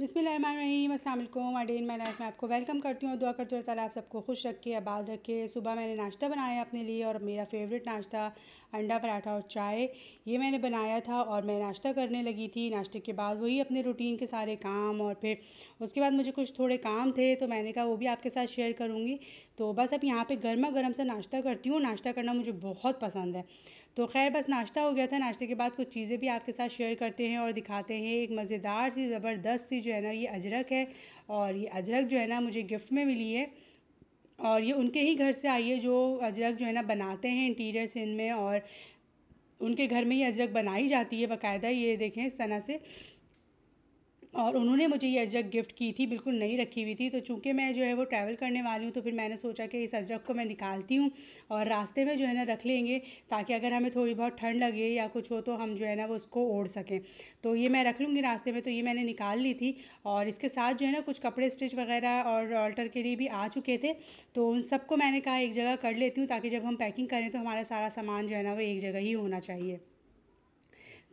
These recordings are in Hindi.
बिसमीम अल्लाम अडेन मैं लाइफ में आपको वेलकम करती हूँ दुआ करती हूँ ताला आप सबको खुश रखे आबाद रखे सुबह मैंने नाश्ता बनाया अपने लिए और मेरा फेवरेट नाश्ता अंडा पराठा और चाय ये मैंने बनाया था और मैं नाश्ता करने लगी थी नाश्ते के बाद वही अपने रूटीन के सारे काम और फिर उसके बाद मुझे कुछ थोड़े काम थे तो मैंने कहा वो भी आपके साथ शेयर करूँगी तो बस अब यहाँ पे गर्मा गर्म सा नाश्ता करती हूँ नाश्ता करना मुझे बहुत पसंद है तो खैर बस नाश्ता हो गया था नाश्ते के बाद कुछ चीज़ें भी आपके साथ शेयर करते हैं और दिखाते हैं एक मज़ेदार सी ज़बरदस्त सी जो है ना ये अजरक है और ये अजरक जो है ना मुझे गिफ्ट में मिली है और ये उनके ही घर से आई है जो अजरक जो है ना बनाते हैं इंटीरियर सिंध में और उनके घर में ये अजरक बनाई जाती है बाकायदा ये देखें इस तरह से और उन्होंने मुझे ये अजरक गिफ्ट की थी बिल्कुल नई रखी हुई थी तो चूँकि मैं जो है वो ट्रैवल करने वाली हूँ तो फिर मैंने सोचा कि इस अजरक को मैं निकालती हूँ और रास्ते में जो है ना रख लेंगे ताकि अगर हमें थोड़ी बहुत ठंड लगे या कुछ हो तो हम जो है ना वो उसको ओढ़ सकें तो ये मैं रख लूँगी रास्ते में तो ये मैंने निकाल ली थी और इसके साथ जो है ना कुछ कपड़े स्टिच वगैरह और ऑल्टर के लिए भी आ चुके थे तो उन सबको मैंने कहा एक जगह कर लेती हूँ ताकि जब हम पैकिंग करें तो हमारा सारा सामान जो है ना वो एक जगह ही होना चाहिए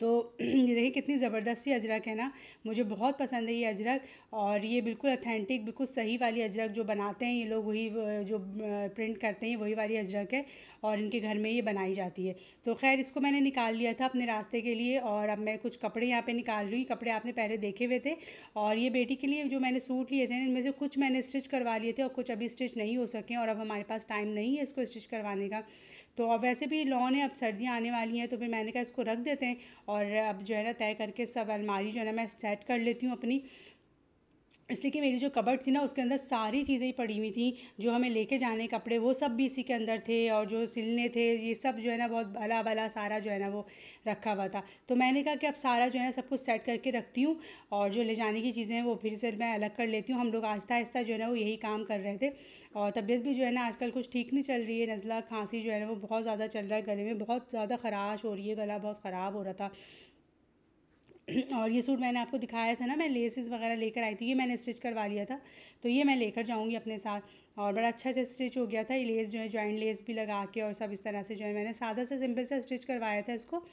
तो ये देखिए कितनी ज़बरदस्त ये अजरक है ना मुझे बहुत पसंद है ये अजरक और ये बिल्कुल अथेंटिक बिल्कुल सही वाली अजरक जो बनाते हैं ये लोग वही जो प्रिंट करते हैं वही वाली अजरक है और इनके घर में ये बनाई जाती है तो खैर इसको मैंने निकाल लिया था अपने रास्ते के लिए और अब मैं कुछ कपड़े यहाँ पर निकाल रही हूँ कपड़े आपने पहले देखे हुए थे और ये बेटी के लिए जो मैंने सूट लिए थे इनमें से कुछ मैंने स्टिच करवा लिए थे और कुछ अभी स्टिच नहीं हो सके और अब हमारे पास टाइम नहीं है इसको स्टिच करवाने का तो अब वैसे भी लॉन है अब सर्दियाँ आने वाली हैं तो फिर मैंने कहा इसको रख देते हैं और अब जो है ना तय करके सब अलमारी जो है ना मैं सेट कर लेती हूँ अपनी इसलिए कि मेरी जो कबर्ड थी ना उसके अंदर सारी चीज़ें पड़ी हुई थी जो हमें लेके जाने कपड़े वो सब भी इसी के अंदर थे और जो सिलने थे ये सब जो है ना बहुत भला भला सारा जो है ना वो रखा हुआ था तो मैंने कहा कि अब सारा जो है ना सब कुछ सेट करके रखती हूँ और जो ले जाने की चीज़ें हैं वो फिर से मैं अलग कर लेती हूँ हम लोग आहिस्ता आहिस्ता जो है ना वो यही काम कर रहे थे और तबीयत भी जो है ना आजकल कुछ ठीक नहीं चल रही है नज़ला खांसी जो है ना वो बहुत ज़्यादा चल रहा है गले में बहुत ज़्यादा खराश हो रही है गला बहुत ख़राब हो रहा था और ये सूट मैंने आपको दिखाया था ना मैं लेसेस वगैरह लेकर आई थी ये मैंने स्टिच करवा लिया था तो ये मैं लेकर जाऊँगी अपने साथ और बड़ा अच्छा से स्टिच हो गया था ये लेस जो है जॉइंट लेस भी लगा के और सब इस तरह से जो है मैंने सादा से सिंपल से स्टिच करवाया था इसको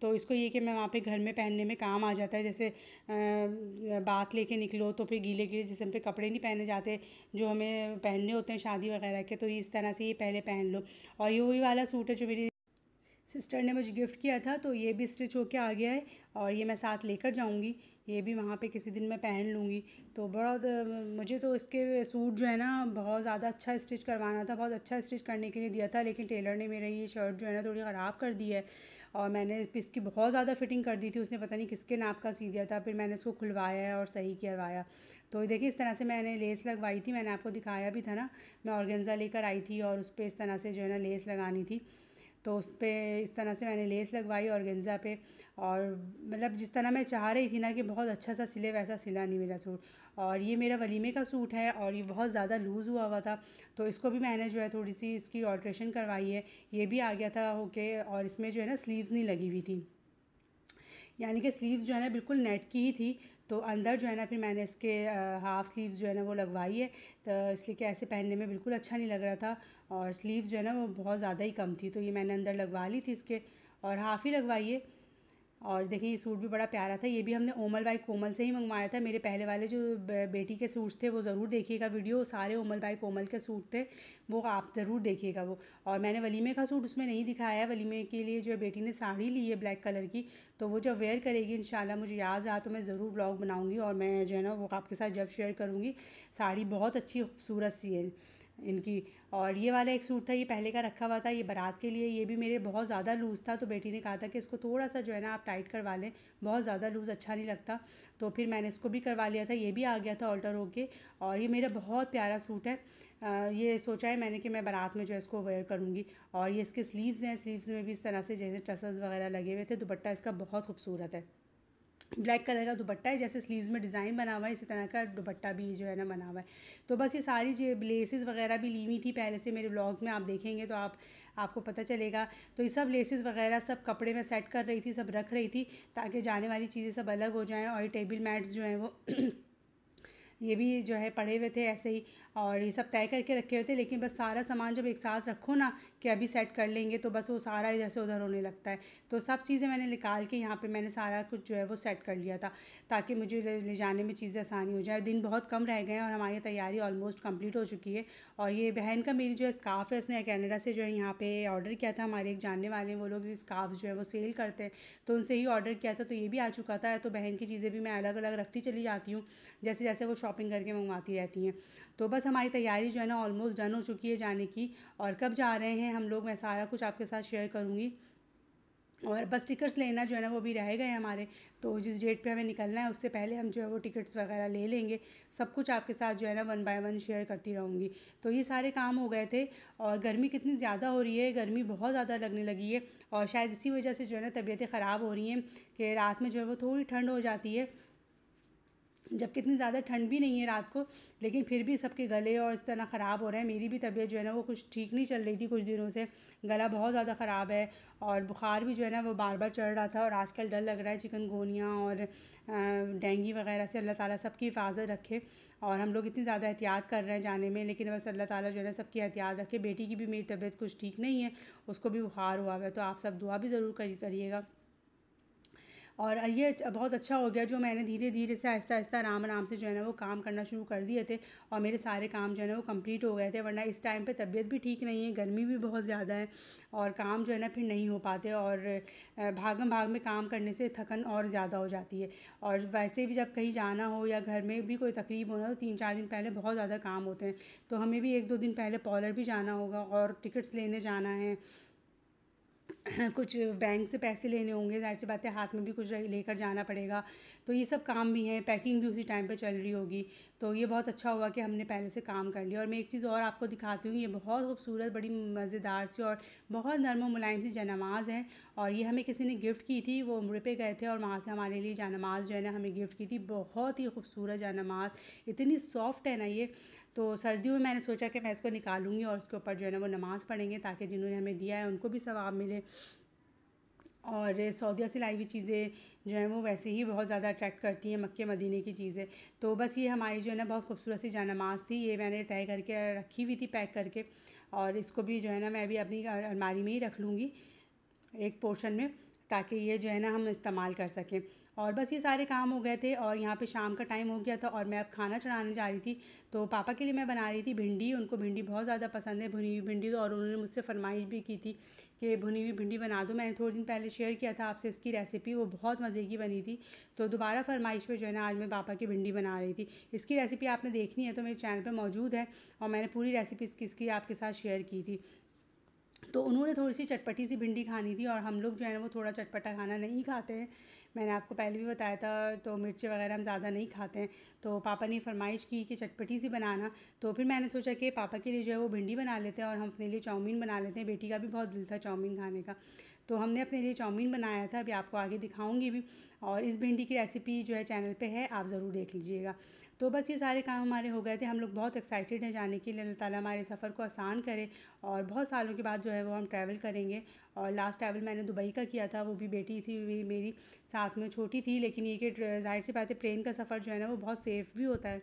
तो इसको ये कि मैं वहाँ पे घर में पहनने में काम आ जाता है जैसे बात लेके निकलो तो फिर गीले गीले जिसम पे कपड़े नहीं पहने जाते जो हमें पहनने होते हैं शादी वगैरह के तो इस तरह से ये पहले पहन लो और ये वही वाला सूट है जो मेरी सिस्टर ने मुझे गिफ्ट किया था तो ये भी स्टिच होके आ गया है और ये मैं साथ लेकर जाऊंगी ये भी वहाँ पे किसी दिन मैं पहन लूँगी तो बहुत मुझे तो इसके सूट जो है ना बहुत ज़्यादा अच्छा स्टिच करवाना था बहुत अच्छा स्टिच करने के लिए दिया था लेकिन टेलर ने मेरा ये शर्ट जो है ना थोड़ी ख़राब कर दी है और मैंने इसकी बहुत ज़्यादा फिटिंग कर दी थी उसने पता नहीं किसके नाप का सी दिया था फिर मैंने इसको खुलवाया है और सही करवाया तो देखिए इस तरह से मैंने लेस लगवाई थी मैंने आपको दिखाया भी था ना मैं ऑर्गेन्ज़ा लेकर आई थी और उस पर इस तरह से जो है ना लेस लगानी थी तो उस पर इस तरह से मैंने लेस लगवाई और गेंजा पे और मतलब जिस तरह मैं चाह रही थी ना कि बहुत अच्छा सा सिले वैसा सिला नहीं मेरा सूट और ये मेरा वलीमे का सूट है और ये बहुत ज़्यादा लूज़ हुआ हुआ था तो इसको भी मैंने जो है थोड़ी सी इसकी ऑल्ट्रेशन करवाई है ये भी आ गया था होके और इसमें जो है ना स्लीव्स नहीं लगी हुई थी यानी कि स्लीव्स जो है ना बिल्कुल नेट की ही थी तो अंदर जो है ना फिर मैंने इसके हाफ़ स्लीव्स जो है ना वो लगवाई है तो इसलिए कि ऐसे पहनने में बिल्कुल अच्छा नहीं लग रहा था और स्लीव्स जो है ना वो बहुत ज़्यादा ही कम थी तो ये मैंने अंदर लगवा ली थी इसके और हाफ़ ही लगवाइए और देखिए ये सूट भी बड़ा प्यारा था ये भी हमने ओमल बाई कोमल से ही मंगवाया था मेरे पहले वाले जो बेटी के सूट थे वो ज़रूर देखिएगा वीडियो सारे ओमल बाई कोमल के सूट थे वो आप ज़रूर देखिएगा वो और मैंने वलीमे का सूट उसमें नहीं दिखाया है वलीमे के लिए जो बेटी ने साड़ी ली है ब्लैक कलर की तो वो जब वेयर करेगी इन मुझे याद रहा तो मैं ज़रूर ब्लॉग बनाऊँगी और मैं जो है ना वो आपके साथ जब शेयर करूँगी साड़ी बहुत अच्छी खूबसूरत सी है इनकी और ये वाला एक सूट था ये पहले का रखा हुआ था ये बारात के लिए ये भी मेरे बहुत ज़्यादा लूज़ था तो बेटी ने कहा था कि इसको थोड़ा सा जो है ना आप टाइट करवा लें बहुत ज़्यादा लूज़ अच्छा नहीं लगता तो फिर मैंने इसको भी करवा लिया था ये भी आ गया था ऑल्टर होके और ये मेरा बहुत प्यारा सूट है आ, ये सोचा है मैंने कि मैं बारात में जो है इसको वेयर करूँगी और ये इसके स्लीव्स हैं स्लीव्स में भी इस तरह से जैसे टसल्स वगैरह लगे हुए थे दुपट्टा इसका बहुत खूबसूरत है ब्लैक कलर का दुपट्टा है जैसे स्लीव्स में डिज़ाइन बना हुआ है इसी तरह का दुपट्टा भी जो है ना बना हुआ है तो बस ये सारी जो लेसेस वगैरह भी ली हुई थी पहले से मेरे ब्लॉग्स में आप देखेंगे तो आप आपको पता चलेगा तो ये सब लेसेस वगैरह सब कपड़े में सेट कर रही थी सब रख रही थी ताकि जाने वाली चीज़ें सब अलग हो जाएँ और टेबल मैट्स जो हैं वो ये भी जो है पड़े हुए थे ऐसे ही और ये सब तय करके रखे हुए थे लेकिन बस सारा सामान जब एक साथ रखो ना कि अभी सेट कर लेंगे तो बस वो सारा इधर से उधर होने लगता है तो सब चीज़ें मैंने निकाल के यहाँ पे मैंने सारा कुछ जो है वो सेट कर लिया था ताकि मुझे ले जाने में चीज़ें आसानी हो जाए दिन बहुत कम रह गए हैं और हमारी तैयारी ऑलमोस्ट कम्प्लीट हो चुकी है और ये बहन का मेरी जो है स्काफ़ है उसने कैनेडा से जो है यहाँ पर ऑर्डर किया था हमारे एक जानने वाले हैं वो लोग स्काफ जो है वो सेल करते हैं तो उनसे ही ऑर्डर किया था तो ये भी आ चुका था तो बहन की चीज़ें भी मैं अलग अलग रखती चली जाती हूँ जैसे जैसे वो शॉपिंग करके मंगवाती रहती हैं तो बस हमारी तैयारी जो है ना ऑलमोस्ट डन हो चुकी है जाने की और कब जा रहे हैं हम लोग मैं सारा कुछ आपके साथ शेयर करूँगी और बस टिकट्स लेना जो है ना वो भी रह गए हमारे तो जिस डेट पे हमें निकलना है उससे पहले हम जो है वो टिकट्स वगैरह ले लेंगे सब कुछ आपके साथ जो है ना वन बाय वन शेयर करती रहूँगी तो ये सारे काम हो गए थे और गर्मी कितनी ज़्यादा हो रही है गर्मी बहुत ज़्यादा लगने लगी है और शायद इसी वजह से जो है ना तबीयतें ख़राब हो रही हैं कि रात में जो है वो थोड़ी ठंड हो जाती है जबकि इतनी ज़्यादा ठंड भी नहीं है रात को लेकिन फिर भी सबके गले और इस तरह ख़राब हो रहे हैं मेरी भी तबीयत जो है ना वो कुछ ठीक नहीं चल रही थी कुछ दिनों से गला बहुत ज़्यादा ख़राब है और बुखार भी जो है ना वो बार बार चढ़ रहा था और आजकल डर लग रहा है चिकनगोनिया और डेंगी वगैरह से अल्लाह सब सबकी हिफाजत रखे और हम लोग इतनी ज़्यादा एहतियात कर रहे हैं जाने में लेकिन बस अल्लाह ताली जो है ना सबकी एहतियात रखे बेटी की भी मेरी तबीयत कुछ ठीक नहीं है उसको भी बुखार हुआ है तो आप सब दुआ भी ज़रूर करिएगा और ये बहुत अच्छा हो गया जो मैंने धीरे धीरे से आहिस्ता आहिस्ता आराम आराम से जो है ना वो काम करना शुरू कर दिए थे और मेरे सारे काम जो है ना वो कंप्लीट हो गए थे वरना इस टाइम पे तबीयत भी ठीक नहीं है गर्मी भी बहुत ज़्यादा है और काम जो है ना फिर नहीं हो पाते और भागम भाग में काम करने से थकन और ज़्यादा हो जाती है और वैसे भी जब कहीं जाना हो या घर में भी कोई तकलीफ होना तो तीन चार दिन पहले बहुत ज़्यादा काम होते हैं तो हमें भी एक दो दिन पहले पॉलर भी जाना होगा और टिकट्स लेने जाना है कुछ बैंक से पैसे लेने होंगे ज़ाहिर सी बात है हाथ में भी कुछ लेकर जाना पड़ेगा तो ये सब काम भी हैं पैकिंग भी उसी टाइम पे चल रही होगी तो ये बहुत अच्छा हुआ कि हमने पहले से काम कर लिया और मैं एक चीज़ और आपको दिखाती हूँ ये बहुत खूबसूरत बड़ी मज़ेदार सी और बहुत नरम मुलायम सी जानमाज़ है और ये हमें किसी ने गिफ्ट की थी वो उम्र पर गए थे और वहाँ से हमारे लिए जानमाज़ जो है ना हमें गिफ्ट की थी बहुत ही खूबसूरत जानमाज़ इतनी सॉफ्ट है ना ये तो सर्दियों में मैंने सोचा कि मैं इसको निकालूंगी और उसके ऊपर जो है ना वो नमाज़ पढ़ेंगे ताकि जिन्होंने हमें दिया है उनको भी सवाब मिले और सऊदिया से लाई हुई चीज़ें जो हैं वो वैसे ही बहुत ज़्यादा अट्रैक्ट करती हैं मक्के मदीने की चीज़ें तो बस ये हमारी जो है ना बहुत खूबसूरत सी जानमाज थी ये मैंने तय करके रखी हुई थी पैक करके और इसको भी जो है ना मैं अभी अपनी अलमारी में ही रख लूँगी एक पोर्शन में ताकि ये जो है ना हम इस्तेमाल कर सकें और बस ये सारे काम हो गए थे और यहाँ पे शाम का टाइम हो गया था और मैं अब खाना चढ़ाने जा रही थी तो पापा के लिए मैं बना रही थी भिंडी उनको भिंडी बहुत ज़्यादा पसंद है भुनी हुई भिंडी तो और उन्होंने मुझसे फरमाइश भी की थी कि भुनी हुई भिंडी बना दो मैंने थोड़े दिन पहले शेयर किया था आपसे इसकी रेसिपी वो बहुत मज़े की बनी थी तो दोबारा फरमाइश पर जो है ना आज मैं पापा की भिंडी बना रही थी इसकी रेसिपी आपने देखनी है तो मेरे चैनल पर मौजूद है और मैंने पूरी रेसिपी इसकी इसकी आपके साथ शेयर की थी तो उन्होंने थोड़ी सी चटपटी सी भिंडी खानी थी और हम लोग जो है ना वो थोड़ा चटपटा खाना नहीं खाते हैं मैंने आपको पहले भी बताया था तो मिर्ची वगैरह हम ज़्यादा नहीं खाते हैं तो पापा ने फरमाइश की कि चटपटी सी बनाना तो फिर मैंने सोचा कि पापा के लिए जो है वो भिंडी बना लेते हैं और हम अपने लिए चाउमीन बना लेते हैं बेटी का भी बहुत दिल था चाउमीन खाने का तो हमने अपने लिए चाउमीन बनाया था अभी आपको आगे दिखाऊँगी भी और इस भिंडी की रेसिपी जो है चैनल पर है आप ज़रूर देख लीजिएगा तो बस ये सारे काम हमारे हो गए थे हम लोग बहुत एक्साइटेड हैं जाने के लिए अल्लाह ताला हमारे सफ़र को आसान करे और बहुत सालों के बाद जो है वो हम ट्रैवल करेंगे और लास्ट ट्रैवल मैंने दुबई का किया था वो भी बेटी थी भी मेरी साथ में छोटी थी लेकिन ये कि जाहिर सी बात है ट्रेन का सफ़र जो है ना वो बहुत सेफ़ भी होता है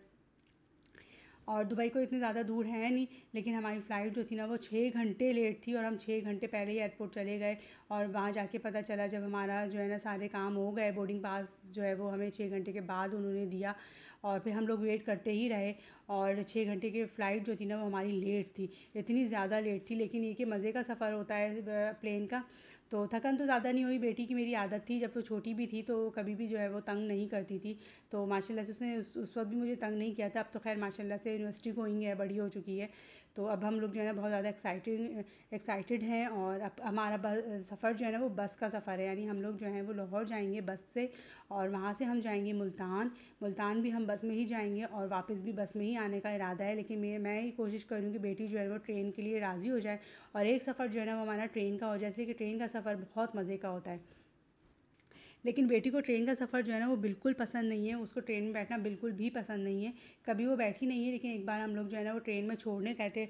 और दुबई को इतने ज़्यादा दूर है नहीं लेकिन हमारी फ़्लाइट जो थी ना वो छः घंटे लेट थी और हम छः घंटे पहले ही एयरपोर्ट चले गए और वहाँ जाके पता चला जब हमारा जो है ना सारे काम हो गए बोर्डिंग पास जो है वो हमें छः घंटे के बाद उन्होंने दिया और फिर हम लोग वेट करते ही रहे और छः घंटे की फ़्लाइट जो थी ना वो हमारी लेट थी इतनी ज़्यादा लेट थी लेकिन ये कि मज़े का सफ़र होता है प्लेन का तो थकन तो ज़्यादा नहीं हुई बेटी की मेरी आदत थी जब वो तो छोटी भी थी तो कभी भी जो है वो तंग नहीं करती थी तो माशाल्लाह से उसने उस, उस वक्त भी मुझे तंग नहीं किया था अब तो खैर माशाल्लाह से यूनिवर्सिटी गोइंग है बड़ी हो चुकी है तो अब हम लोग जो है ना बहुत ज़्यादा एक्साइटेड एक्साइटेड हैं और अब हमारा सफ़र जो है ना वो बस का सफ़र है यानी हम लोग जो है वो लाहौर जाएंगे बस से और वहाँ से हम जाएंगे मुल्तान मुल्तान भी हम बस में ही जाएंगे और वापस भी बस में ही आने का इरादा है लेकिन मैं मैं ही कोशिश करूँ कि बेटी जो है वो ट्रेन के लिए राज़ी हो जाए और एक सफ़र जो है ना वो हमारा ट्रेन का हो जाए इसलिए कि ट्रेन का सफ़र बहुत मज़े का होता है लेकिन बेटी को ट्रेन का सफ़र जो है ना वो बिल्कुल पसंद नहीं है उसको ट्रेन में बैठना बिल्कुल भी पसंद नहीं है कभी वो बैठी नहीं है लेकिन एक बार हम लोग जो है ना वो ट्रेन में छोड़ने गए थे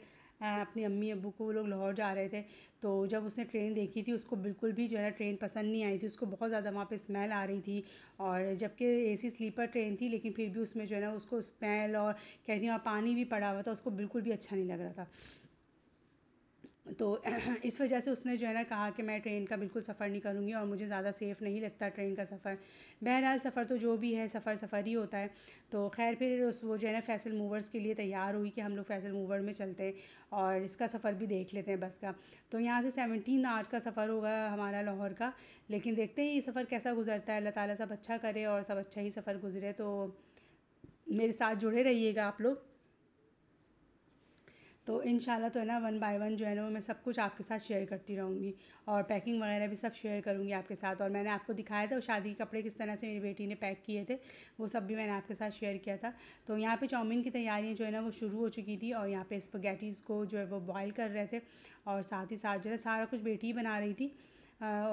अपनी अम्मी अबू को वो लोग लाहौर जा रहे थे तो जब उसने ट्रेन देखी थी उसको बिल्कुल भी जो है ना ट्रेन पसंद नहीं आई थी उसको बहुत ज़्यादा वहाँ पे स्मेल आ रही थी और जबकि एसी स्लीपर ट्रेन थी लेकिन फिर भी उसमें जो है ना उसको स्मेल और कहती वहाँ पानी भी पड़ा हुआ था उसको बिल्कुल भी अच्छा नहीं लग रहा था तो इस वजह से उसने जो है ना कहा कि मैं ट्रेन का बिल्कुल सफ़र नहीं करूँगी और मुझे ज़्यादा सेफ़ नहीं लगता ट्रेन का सफ़र बहरहाल सफ़र तो जो भी है सफ़र सफ़र ही होता है तो खैर फिर उस वो जो है ना फैसल मूवर्स के लिए तैयार हुई कि हम लोग फैसल मूवर में चलते हैं और इसका सफ़र भी देख लेते हैं बस का तो यहाँ से सेवनटीन आर्ट का सफ़र होगा हमारा लाहौर का लेकिन देखते हैं ये सफ़र कैसा गुजरता है अल्लाह ताली सब अच्छा करे और सब अच्छा ही सफ़र गुजरे तो मेरे साथ जुड़े रहिएगा आप लोग तो इन तो है ना वन बाय वन जो है ना वो मैं सब कुछ आपके साथ शेयर करती रहूँगी और पैकिंग वगैरह भी सब शेयर करूँगी आपके साथ और मैंने आपको दिखाया था वो शादी के कपड़े किस तरह से मेरी बेटी ने पैक किए थे वो सब भी मैंने आपके साथ शेयर किया था तो यहाँ पे चाउमीन की तैयारियाँ जो है ना वो शुरू हो चुकी थी और यहाँ पर स्पगैटीज़ को जो है वो बॉयल कर रहे थे और साथ ही साथ जो है सारा कुछ बेटी ही बना रही थी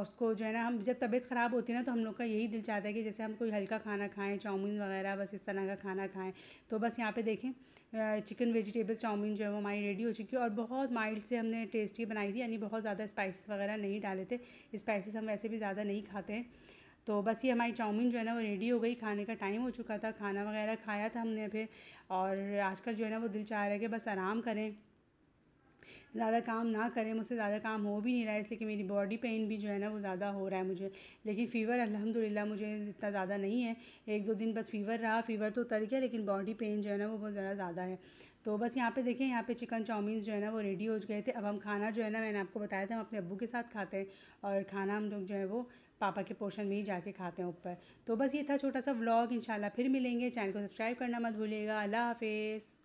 उसको जो है ना हम जब तबीयत ख़राब होती है ना तो हम लोग का यही दिल चाहता है कि जैसे हम कोई हल्का खाना खाएं चाउमीन वगैरह बस इस तरह का खाना खाएं तो बस यहाँ पे देखें चिकन वेजिटेबल चाउमीन जो है वो हमारी रेडी हो चुकी है और बहुत माइल्ड से हमने टेस्टी बनाई थी यानी बहुत ज़्यादा स्पाइसेस वगैरह नहीं डाले थे स्पाइसेस हम वैसे भी ज़्यादा नहीं खाते हैं तो बस ये हमारी चाउमीन जो है ना वो रेडी हो गई खाने का टाइम हो चुका था खाना वगैरह खाया था हमने फिर और आजकल जो है ना वो दिल चाह रहा है कि बस आराम करें ज़्यादा काम ना करें मुझसे ज़्यादा काम हो भी नहीं रहा है इसलिए कि मेरी बॉडी पेन भी जो है ना वो ज़्यादा हो रहा है मुझे लेकिन फ़ीवर अल्हम्दुलिल्लाह मुझे इतना ज़्यादा नहीं है एक दो दिन बस फ़ीवर रहा फ़ीवर तो उतर गया लेकिन बॉडी पेन जो है ना वो बहुत ज़्यादा ज़्यादा है तो बस यहाँ पे देखें यहाँ पे चिकन चाउमीन जो है ना वो रेडी हो गए थे अब हम खाना जो है ना मैंने आपको बताया था हम अपने अबू के साथ खाते हैं और खाना हम लोग जो है वो पापा के पोर्शन में ही जाके खाते हैं ऊपर तो बस ये था छोटा सा व्लॉग इंशाल्लाह फिर मिलेंगे चैनल को सब्सक्राइब करना मत भूलिएगा अल्लाह हाफिज़